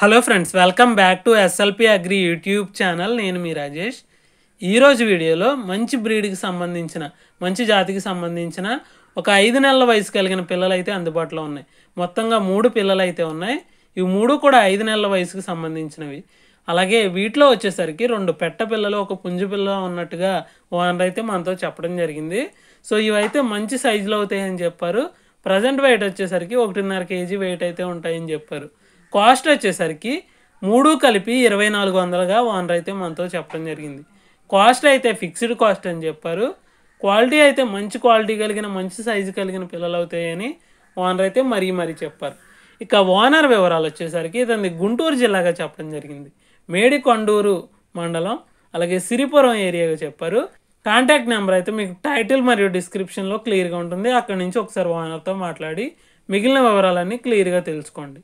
hello friends welcome back to SLP agri YouTube channel నేను మీ రాజేష్ ఈరోజు వీడియోలో మంచి బ్రీడ్కి సంబంధించిన మంచి జాతికి సంబంధించిన ఒక ఐదు నెలల వయసు కలిగిన పిల్లలు అయితే అందుబాటులో ఉన్నాయి మొత్తంగా మూడు పిల్లలు అయితే ఉన్నాయి ఇవి మూడు కూడా ఐదు నెలల వయసుకు సంబంధించినవి అలాగే వీటిలో వచ్చేసరికి రెండు పెట్ట పిల్లలు ఒక పుంజు పిల్ల ఉన్నట్టుగా ఓనర్ అయితే మనతో చెప్పడం జరిగింది సో ఇవైతే మంచి సైజులు అవుతాయని చెప్పారు ప్రజెంట్ వెయిట్ వచ్చేసరికి ఒకటిన్నర కేజీ వెయిట్ అయితే ఉంటాయని చెప్పారు కాస్ట్ వచ్చేసరికి మూడు కలిపి ఇరవై నాలుగు వందలుగా ఓనర్ అయితే మనతో చెప్పడం జరిగింది కాస్ట్ అయితే ఫిక్స్డ్ కాస్ట్ అని చెప్పారు క్వాలిటీ అయితే మంచి క్వాలిటీ కలిగిన మంచి సైజు కలిగిన పిల్లలు అవుతాయని ఓనర్ అయితే మరీ మరీ చెప్పారు ఇక ఓనర్ వివరాలు వచ్చేసరికి ఇతని గుంటూరు జిల్లాగా చెప్పడం జరిగింది మేడి కొండూరు మండలం అలాగే సిరిపురం ఏరియాగా చెప్పారు కాంటాక్ట్ నెంబర్ అయితే మీకు టైటిల్ మరియు డిస్క్రిప్షన్లో క్లియర్గా ఉంటుంది అక్కడి నుంచి ఒకసారి ఓనర్తో మాట్లాడి మిగిలిన వివరాలన్నీ క్లియర్గా తెలుసుకోండి